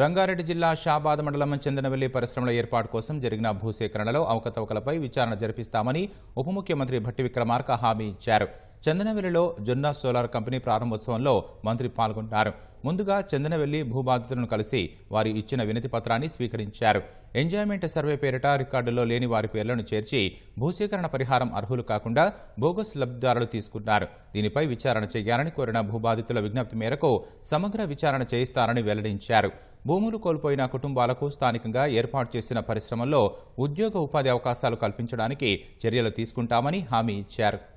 రంగారెడ్డి జిల్లా షాబాద్ మండలం చందనవెల్లి పరిశ్రమల ఏర్పాటు కోసం జరిగిన భూసేకరణలో అవకతవకలపై విచారణ జరిపిస్తామని ఉప ముఖ్యమంత్రి భట్టి విక్రమార్క హామీ ఇచ్చారు చందనవెల్లిలో జొన్న సోలార్ కంపెనీ ప్రారంభోత్సవంలో మంత్రి పాల్గొన్నారు ముందుగా చందనవెల్లి భూబాధితులను కలిసి వారి ఇచ్చిన వినతి పత్రాన్ని స్వీకరించారు ఎంజాయ్మెంట్ సర్వే పేరిట రికార్డుల్లో లేని వారి పేర్లను చేర్చి భూసేకరణ పరిహారం అర్హులు కాకుండా బోగస్ లబ్ధిదారులు తీసుకున్నారు దీనిపై విచారణ చేయాలని కోరిన భూబాధితుల విజ్ఞప్తి మేరకు సమగ్ర విచారణ చేయిస్తారని వెల్లడించారు భూములు కోల్పోయిన కుటుంబాలకు స్థానికంగా ఏర్పాటు చేసిన పరిశ్రమల్లో ఉద్యోగ ఉపాధి అవకాశాలు కల్పించడానికి చర్యలు తీసుకుంటామని హామీ ఇచ్చారు